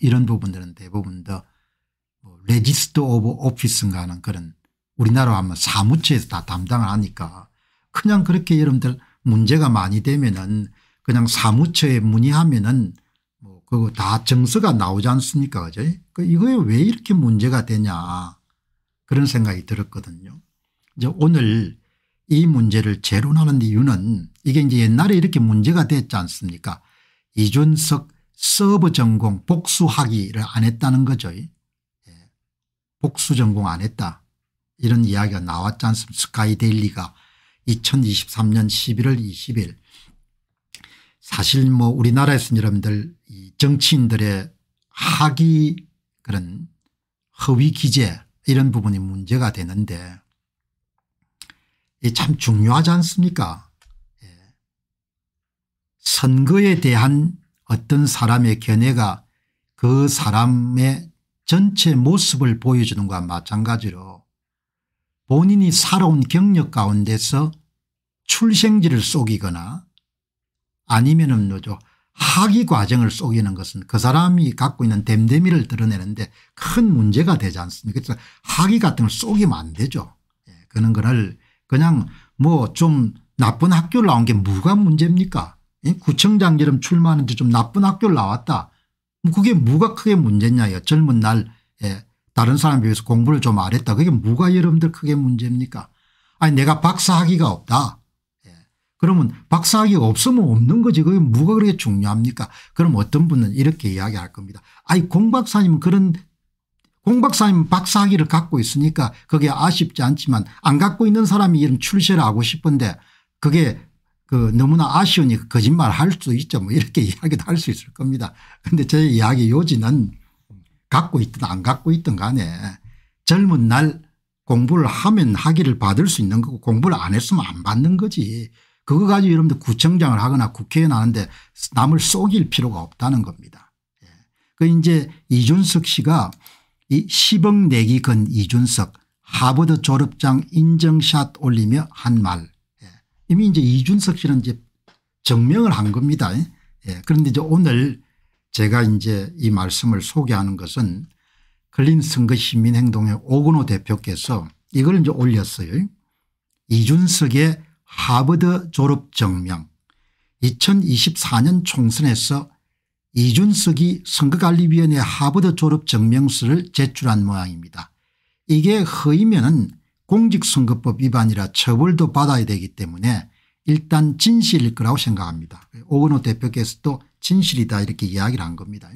이런 부분들은 대부분 더 뭐, 레지스트 오브 오피스인가 하는 그런 우리나라 하면 사무처에서 다 담당을 하니까 그냥 그렇게 여러분들 문제가 많이 되면은 그냥 사무처에 문의하면은 뭐 그거 다 정서가 나오지 않습니까 그죠 그 이거에 왜 이렇게 문제가 되냐 그런 생각이 들었거든요 이제 오늘 이 문제를 재론하는 이유는 이게 이제 옛날에 이렇게 문제가 됐지 않습니까 이준석 서브 전공 복수하기를 안 했다는 거죠. 예. 복수 전공 안 했다. 이런 이야기가 나왔지 않습니까 스카이데일리가 2023년 11월 20일 사실 뭐 우리나라에서는 여러분들 정치인들의 학위 그런 허위 기재 이런 부분이 문제가 되는데 참 중요하지 않습니까 예. 선거에 대한 어떤 사람의 견해가 그 사람의 전체 모습을 보여주는 것과 마찬가지로 본인이 살아온 경력 가운데서 출생지를 속이거나 아니면은 뭐죠 학위 과정을 속이는 것은 그 사람이 갖고 있는 댐데미를 드러내는데 큰 문제가 되지 않습니까 그래서 학위 같은 걸 속이면 안 되죠. 예, 그런 거를 그냥 뭐 좀 나쁜 학교를 나온 게 뭐가 문제입니까 구청장처럼 출마하는 데좀 나쁜 학교를 나왔다. 뭐 그게 뭐가 크게 문제냐. 젊은 날 예, 다른 사람에 비해서 공부를 좀 안 했다. 그게 뭐가 여러분들 크게 문제입니까 아니 내가 박사학위가 없다. 예. 그러면 박사학위가 없으면 없는 거지 그게 뭐가 그렇게 중요합니까 그럼 어떤 분은 이렇게 이야기할 겁니다. 아니 공박사님은 그런 공박사님은 박사학위를 갖고 있으니까 그게 아쉽지 않지만 안 갖고 있는 사람이 이런 출세를 하고 싶은데 그게 그 너무나 아쉬우니 거짓말 할 수 있죠. 뭐 이렇게 이야기도 할 수 있을 겁니다. 근데 제 이야기 요지는 갖고 있든 안 갖고 있든 간에 젊은 날 공부를 하면 학위를 받을 수 있는 거고 공부를 안 했으면 안 받는 거지. 그거 가지고 여러분들 구청장을 하거나 국회의원 하는데 남을 속일 필요가 없다는 겁니다. 예. 그 이제 이준석 씨가 이 10억 내기 건 이준석 하버드 졸업장 인증샷 올리며 한말 이미 이제 이준석 씨는 이제 증명을 한 겁니다. 예. 그런데 이제 오늘 제가 이제 이 말씀을 소개하는 것은 클린 선거 시민행동의 오근호 대표께서 이걸 이제 올렸어요. 이준석의 하버드 졸업 증명 2024년 총선에서 이준석이 선거관리위원회 하버드 졸업 증명서를 제출한 모양입니다. 이게 허위면은 공직선거법 위반이라 처벌도 받아야 되기 때문에 일단 진실일 거라고 생각합니다. 오건호 대표께서도 진실이다 이렇게 이야기를 한 겁니다.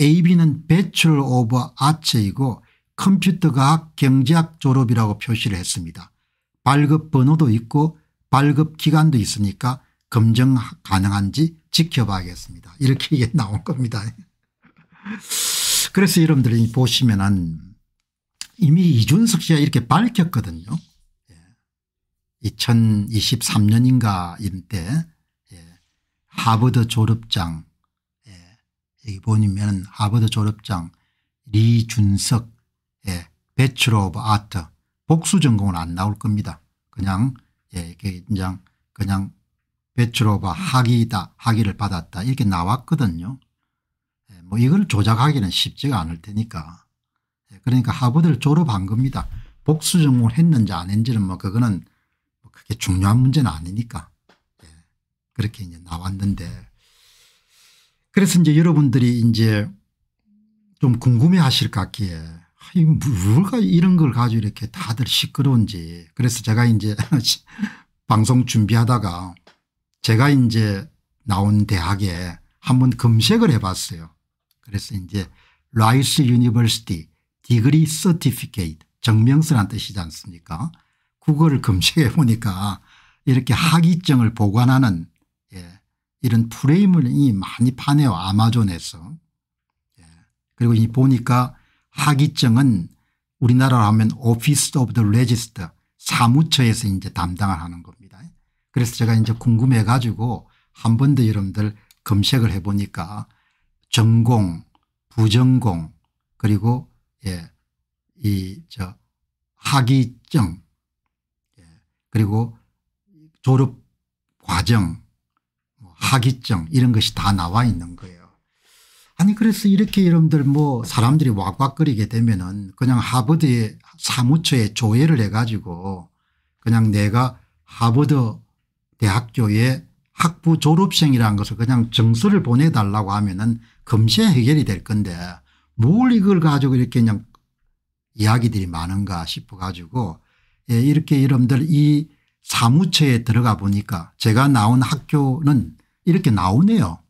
AB는 배출 오버 아츠이고 컴퓨터과학 경제학 졸업이라고 표시를 했습니다. 발급 번호도 있고 발급 기간도 있으니까 검증 가능한지 지켜봐야겠습니다. 이렇게 이게 나온 겁니다. 그래서 여러분들이 보시면은 이미 이준석 씨가 이렇게 밝혔거든요. 2023년인가 예. 이때 예. 하버드 졸업장 예. 여기 보면 하버드 졸업장 리준석 예, 배추 오브 아트 복수 전공은 안 나올 겁니다. 그냥 예, 그냥 그냥 배추 오브 학위다 학위를 받았다 이렇게 나왔거든요. 예, 뭐 이걸 조작하기는 쉽지가 않을 테니까. 예, 그러니까 하버드를 졸업한 겁니다. 복수 전공을 했는지 안 했는지는 뭐 그거는 뭐 그게 중요한 문제는 아니니까 예, 그렇게 이제 나왔는데 그래서 이제 여러분들이 이제 좀 궁금해 하실 것 같기에 아, 뭐가 이런 걸 가지고 이렇게 다들 시끄러운지 그래서 제가 이제 방송 준비하다가 제가 이제 나온 대학에 한번 검색을 해봤어요. 그래서 이제 라이스 유니버시티 디그리 서티피케이트 증명서란 뜻이지 않습니까 국어를 검색해 보니까 이렇게 학위증을 보관하는 예, 이런 프레임을 많이 파네요 아마존에서 예, 그리고 이 보니까 학위증은 우리나라로 하면 오피스 오브 더 레지스터 사무처에서 이제 담당을 하는 겁니다. 그래서 제가 이제 궁금해 가지고 한 번 더 여러분들 검색을 해보니까 전공 부전공 그리고 예. 이, 저, 학위증. 예. 그리고 졸업 과정, 뭐 학위증 이런 것이 다 나와 있는 거예요. 아니 그래서 이렇게 여러분들 뭐 사람들이 왁왁거리게 되면은 그냥 하버드의 사무처에 조회를 해가지고 그냥 내가 하버드 대학교에 학부 졸업생이라는 것을 그냥 증서를 보내달라고 하면은 금세 해결이 될 건데 뭘 이걸 가지고 이렇게 그냥 이야기들이 많은가 싶어 가지고 예, 이렇게 여러분들 이 사무처에 들어가 보니까 제가 나온 학교는 이렇게 나오네요.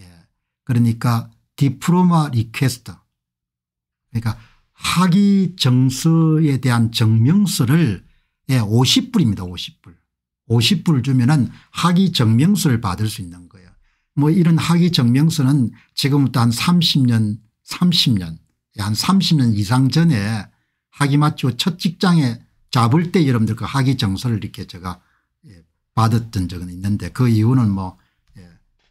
예. 그러니까 디프로마 리퀘스트 그러니까 학위 정서에 대한 증명서를 예, 50불입니다. 50불. 50불 주면은 학위 증명서를 받을 수 있는 거예요. 뭐 이런 학위 증명서는 지금부터 한 30년 30년 한 30년 이상 전에 학위마초 첫 직장에 잡을 때 여러분들 그 학위 정서를 이렇게 제가 예, 받았던 적은 있는데 그 이유는 뭐 예,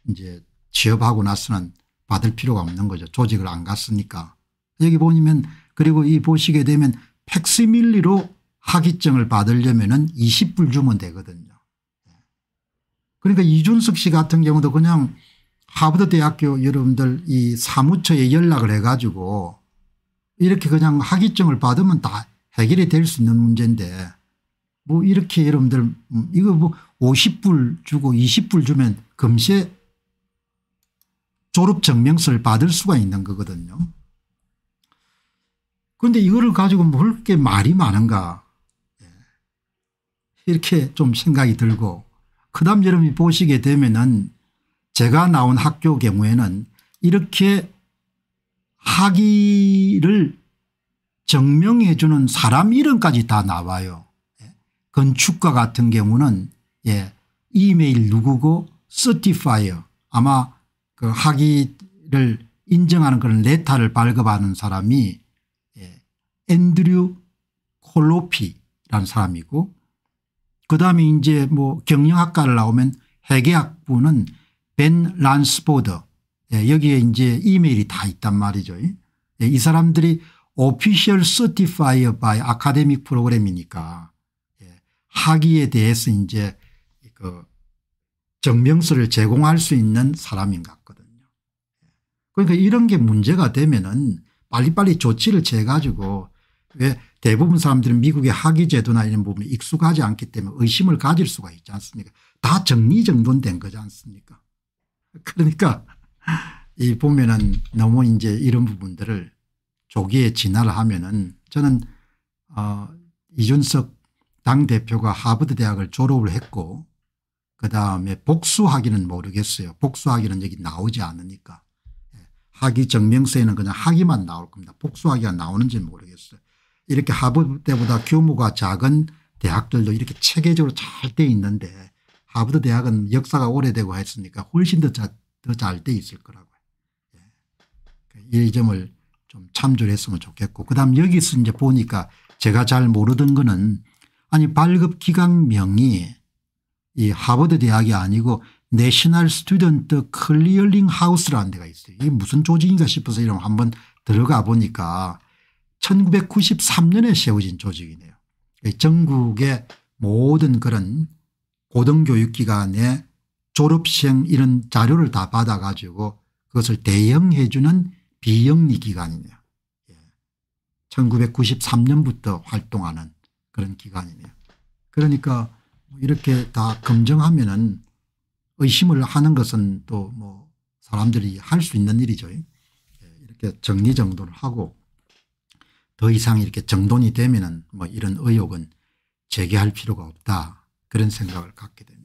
이제 취업하고 나서는 받을 필요가 없는 거죠. 조직을 안 갔으니까. 여기 보면 시 그리고 이 보시게 되면 팩스밀리로 학위증을 받으려면 은 20불 주면 되거든요. 예. 그러니까 이준석 씨 같은 경우도 그냥 하버드 대학교 여러분들 이 사무처에 연락을 해 가지고 이렇게 그냥 학위증을 받으면 다 해결이 될 수 있는 문제인데 뭐 이렇게 여러분들 음, 이거 뭐 50불 주고 20불 주면 금세 졸업증명서를 받을 수가 있는 거거든요. 그런데 이거를 가지고 뭘게 뭐 말이 많은가 예. 이렇게 좀 생각이 들고 그다음 여러분이 보시게 되면은 제가 나온 학교 경우에는 이렇게 학위를 증명해 주는 사람 이름까지 다 나와요. 예. 건축과 같은 경우는 예, 이메일 누구고 서티파이어 아마 그 학위를 인정하는 그런 레타를 발급하는 사람이 예, 앤드류 콜로피라는 사람이고 그다음에 이제 뭐 경영학과를 나오면 회계학부는 벤란스보드 예, 여기에 이제 이메일이 다 있단 말이죠. 예, 이 사람들이 Official Certifier b 이니까 예, 학위에 대해서 이제 그 증명서를 제공할 수 있는 사람인 것 같거든요. 예, 그러니까 이런 게 문제가 되면은 빨리빨리 조치를 재가지고 왜 대부분 사람들은 미국의 학위 제도나 이런 부분에 익숙하지 않기 때문에 의심을 가질 수가 있지 않습니까 다 정리정돈된 거지 않습니까 그러니까 이 보면은 너무 이제 이런 부분들을 조기에 진화를 하면은 저는 어 이준석 당대표가 하버드 대학을 졸업을 했고 그다음에 복수하기는 모르겠어요. 복수하기는 여기 나오지 않으니까. 예, 학위 증명서에는 그냥 학위만 나올 겁니다. 복수하기가 나오는지 모르겠어요. 이렇게 하버드 때보다 규모가 작은 대학들도 이렇게 체계적으로 잘 돼 있는데 하버드 대학은 역사가 오래되고 했으니까 훨씬 더잘돼 있을 거라고 요 예. 그러니까 이 점을 좀 참조를 했으면 좋겠고 그다음 여기서 이제 보니까 제가 잘 모르던 거는 아니 발급 기간명이 이 하버드 대학이 아니고 내셔널 스튜던트 클리어링 하우스라는 데가 있어요. 이게 무슨 조직인가 싶어서 이런 한번 들어가 보니까 1993년에 세워진 조직이네요. 전국의 모든 그런 고등교육기관에 졸업생 이런 자료를 다 받아 가지고 그것을 대형해 주는 비영리 기관입니다. 1993년부터 예. 활동하는 그런 기관이네요. 그러니까 뭐 이렇게 다 검증하면 은 의심을 하는 것은 또 뭐 사람들이 할 수 있는 일이죠. 예. 이렇게 정리정돈을 하고 더 이상 이렇게 정돈이 되면 은뭐 이런 의혹은 제기할 필요가 없다 그런 생각을 갖게 됩니다.